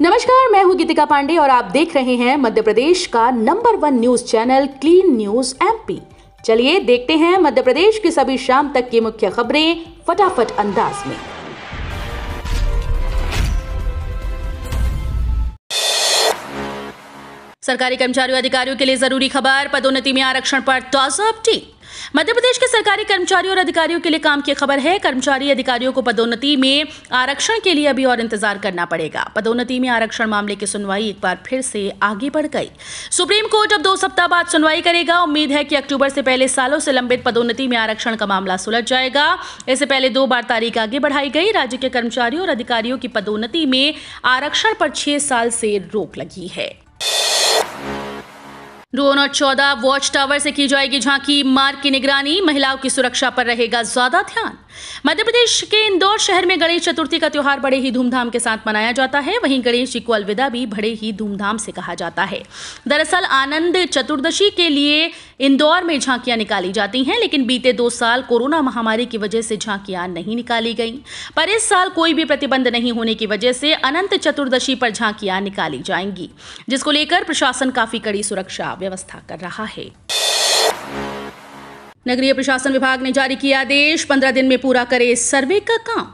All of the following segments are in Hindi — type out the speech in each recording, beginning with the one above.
नमस्कार मैं हूँ गीतिका पांडे और आप देख रहे हैं मध्य प्रदेश का number one news channel clean news MP चलिए देखते हैं मध्य प्रदेश की सभी शाम तक की मुख्य खबरें फटाफट अंदाज में सरकारी कर्मचारियों अधिकारियों के लिए जरूरी खबर पदोन्नति में आरक्षण पर ताजा अपडेट मध्य प्रदेश के सरकारी कर्मचारियों और अधिकारियों के लिए काम की खबर है कर्मचारी अधिकारियों को पदोन्नति में आरक्षण के लिए अभी और इंतजार करना पड़ेगा पदोन्नति में आरक्षण मामले की सुनवाई एक बार फिर से आगे बढ़ गई सुप्रीम कोर्ट अब दो सप्ताह बाद सुनवाई करेगा उम्मीद है कि अक्टूबर से पहले सालों से लंबित पदोन्नति में आरक्षण का मामला सुलझ जाएगा इससे पहले दो बार तारीख आगे बढ़ाई गई राज्य के कर्मचारियों और अधिकारियों की पदोन्नति में आरक्षण पर छह साल से रोक लगी है ड्रोन और चौदह वॉच टावर से की जाएगी झांकी मार्ग की निगरानी महिलाओं की सुरक्षा पर रहेगा ज्यादा ध्यान मध्य प्रदेश के इंदौर शहर में गणेश चतुर्थी का त्यौहार बड़े ही धूमधाम के साथ मनाया जाता है वहीं गणेश जी को अलविदा भी बड़े ही धूमधाम से कहा जाता है दरअसल आनंद चतुर्दशी के लिए इंदौर में झांकियां निकाली जाती हैं लेकिन बीते दो साल कोरोना महामारी की वजह से झांकियां नहीं निकाली गई पर इस साल कोई भी प्रतिबंध नहीं होने की वजह से अनंत चतुर्दशी पर झांकियां निकाली जाएंगी जिसको लेकर प्रशासन काफी कड़ी सुरक्षा व्यवस्था कर रहा है नगरीय प्रशासन विभाग ने जारी किया आदेश पंद्रह दिन में पूरा करे सर्वे का काम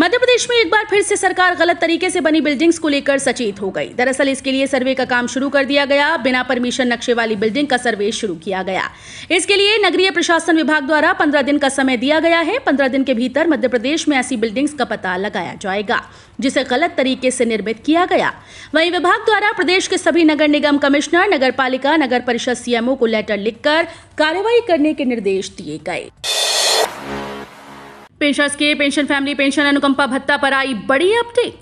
मध्य प्रदेश में एक बार फिर से सरकार गलत तरीके से बनी बिल्डिंग्स को लेकर सचेत हो गई दरअसल इसके लिए सर्वे का काम शुरू कर दिया गया बिना परमिशन नक्शे वाली बिल्डिंग का सर्वे शुरू किया गया इसके लिए नगरीय प्रशासन विभाग द्वारा पंद्रह दिन का समय दिया गया है पंद्रह दिन के भीतर मध्य प्रदेश में ऐसी बिल्डिंग्स का पता लगाया जाएगा जिसे गलत तरीके से निर्मित किया गया वहीं विभाग द्वारा प्रदेश के सभी नगर निगम कमिश्नर नगर पालिका नगर परिषद सीएमओ को लेटर लिखकर कार्रवाई करने के निर्देश दिए गए पेंशनर्स के पेंशन फैमिली पेंशन अनुकंपा भत्ता पर आई बड़ी अपडेट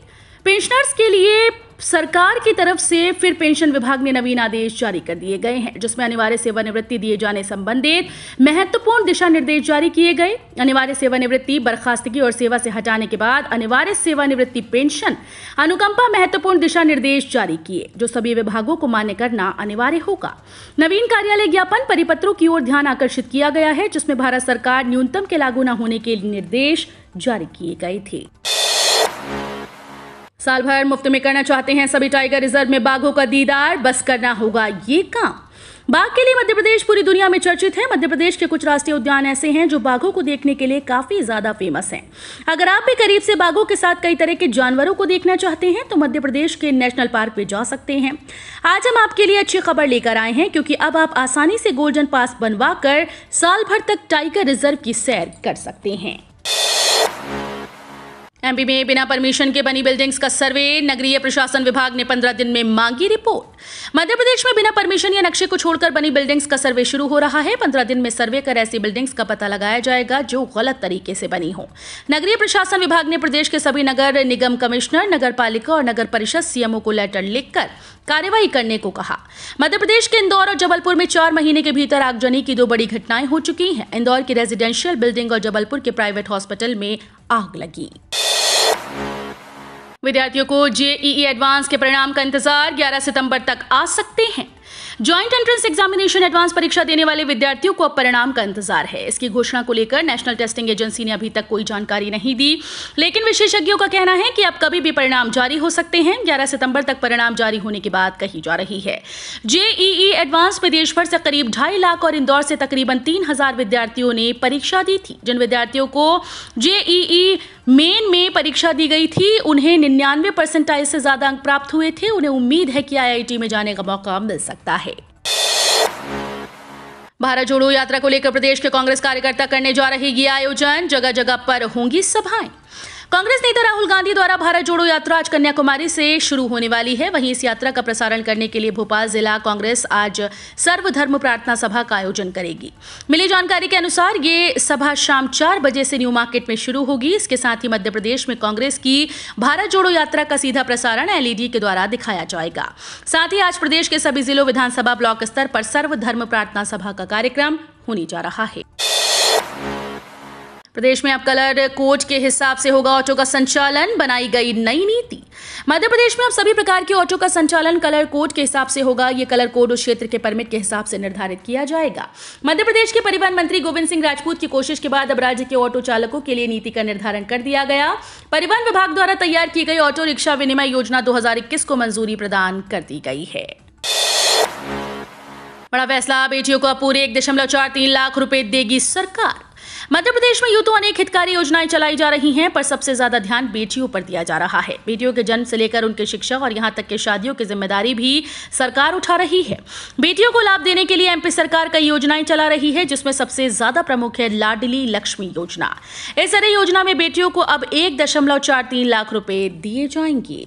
पेंशनर्स के लिए सरकार की तरफ से फिर पेंशन विभाग ने नवीन आदेश जारी कर दिए गए हैं जिसमें अनिवार्य सेवानिवृत्ति दिए जाने संबंधित महत्वपूर्ण दिशा निर्देश जारी किए गए अनिवार्य सेवानिवृत्ति बर्खास्तगी और सेवा से हटाने के बाद अनिवार्य सेवानिवृत्ति पेंशन अनुकंपा महत्वपूर्ण दिशा निर्देश जारी किए जो सभी विभागों को मान्य करना अनिवार्य होगा नवीन कार्यालय ज्ञापन परिपत्रों की ओर ध्यान आकर्षित किया गया है जिसमें भारत सरकार न्यूनतम के लागू न होने के निर्देश जारी किए गए थे साल भर मुफ्त में करना चाहते हैं सभी टाइगर रिजर्व में बाघों का दीदार बस करना होगा ये काम बाघ के लिए मध्य प्रदेश पूरी दुनिया में चर्चित है मध्य प्रदेश के कुछ राष्ट्रीय उद्यान ऐसे हैं जो बाघों को देखने के लिए काफी ज्यादा फेमस हैं अगर आप भी करीब से बाघों के साथ कई तरह के जानवरों को देखना चाहते हैं तो मध्य प्रदेश के नेशनल पार्क में जा सकते हैं आज हम आपके लिए अच्छी खबर लेकर आए हैं क्योंकि अब आप आसानी से गोल्डन पास बनवा कर साल भर तक टाइगर रिजर्व की सैर कर सकते हैं एमपी में बिना परमिशन के बनी बिल्डिंग्स का सर्वे नगरीय प्रशासन विभाग ने पंद्रह दिन में मांगी रिपोर्ट मध्य प्रदेश में बिना परमिशन या नक्शे को छोड़कर बनी बिल्डिंग्स का सर्वे शुरू हो रहा है पंद्रह दिन में सर्वे कर ऐसी बिल्डिंग्स का पता लगाया जाएगा जो गलत तरीके से बनी हो नगरीय प्रशासन विभाग ने प्रदेश के सभी नगर निगम कमिश्नर नगर और नगर परिषद सीएमओ को लेटर लिखकर कार्यवाही करने को कहा मध्य प्रदेश के इंदौर और जबलपुर में चार महीने के भीतर आगजनी की दो बड़ी घटनाएं हो चुकी हैं इंदौर की रेजिडेंशियल बिल्डिंग और जबलपुर के प्राइवेट हॉस्पिटल में आग लगी विद्यार्थियों को जेईई एडवांस के परिणाम का इंतजार 11 सितंबर तक आ सकते हैं ज्वाइंट एंट्रेंस एग्जामिनेशन एडवांस परीक्षा देने वाले विद्यार्थियों को अब परिणाम का इंतजार है इसकी घोषणा को लेकर नेशनल टेस्टिंग एजेंसी ने अभी तक कोई जानकारी नहीं दी लेकिन विशेषज्ञों का कहना है कि अब कभी भी परिणाम जारी हो सकते हैं 11 सितंबर तक परिणाम जारी होने की बात कही जा रही है जेईई एडवांस में देशभर से करीब ढाई लाख और इंदौर से तकरीबन तीन विद्यार्थियों ने परीक्षा दी थी जिन विद्यार्थियों को जेईई मेन परीक्षा दी गई थी उन्हें निन्यानवे परसेंटाइज से ज्यादा अंक प्राप्त हुए थे उन्हें उम्मीद है कि आईआईटी में जाने का मौका मिल सकता है भारत जोड़ो यात्रा को लेकर प्रदेश के कांग्रेस कार्यकर्ता करने जा रहे ये आयोजन जगह जगह पर होंगी सभाएं कांग्रेस नेता राहुल गांधी द्वारा भारत जोड़ो यात्रा आज कन्याकुमारी से शुरू होने वाली है वहीं इस यात्रा का प्रसारण करने के लिए भोपाल जिला कांग्रेस आज सर्वधर्म प्रार्थना सभा का आयोजन करेगी मिली जानकारी के अनुसार ये सभा शाम चार बजे से न्यू मार्केट में शुरू होगी इसके साथ ही मध्य प्रदेश में कांग्रेस की भारत जोड़ो यात्रा का सीधा प्रसारण एलईडी के द्वारा दिखाया जाएगा साथ ही आज प्रदेश के सभी जिलों विधानसभा ब्लॉक स्तर पर सर्वधर्म प्रार्थना सभा का कार्यक्रम होने जा रहा है प्रदेश में अब कलर कोड के हिसाब से होगा ऑटो का संचालन बनाई गई नई नीति मध्य प्रदेश में अब सभी प्रकार के ऑटो का संचालन कलर कोड के हिसाब से होगा ये कलर कोड उस क्षेत्र के परमिट के हिसाब से निर्धारित किया जाएगा मध्य प्रदेश के परिवहन मंत्री गोविंद सिंह राजपूत की कोशिश के बाद अब राज्य के ऑटो चालकों के लिए नीति का निर्धारण कर दिया गया परिवहन विभाग द्वारा तैयार की गई ऑटो रिक्शा विनिमय योजना दो को मंजूरी प्रदान कर दी गई है बड़ा फैसला बेटियों को पूरे एक दशमलव चार तीन लाख रुपए देगी सरकार मध्य प्रदेश में यूं तो अनेक हितकारी योजनाएं चलाई जा रही हैं पर सबसे ज्यादा ध्यान बेटियों पर दिया जा रहा है बेटियों के जन्म से लेकर उनके शिक्षा और यहां तक के शादियों की जिम्मेदारी भी सरकार उठा रही है बेटियों को लाभ देने के लिए एमपी सरकार कई योजनाएं चला रही है जिसमें सबसे ज्यादा प्रमुख है लाडली लक्ष्मी योजना इस योजना में बेटियों को अब एक लाख रुपए दिए जाएंगे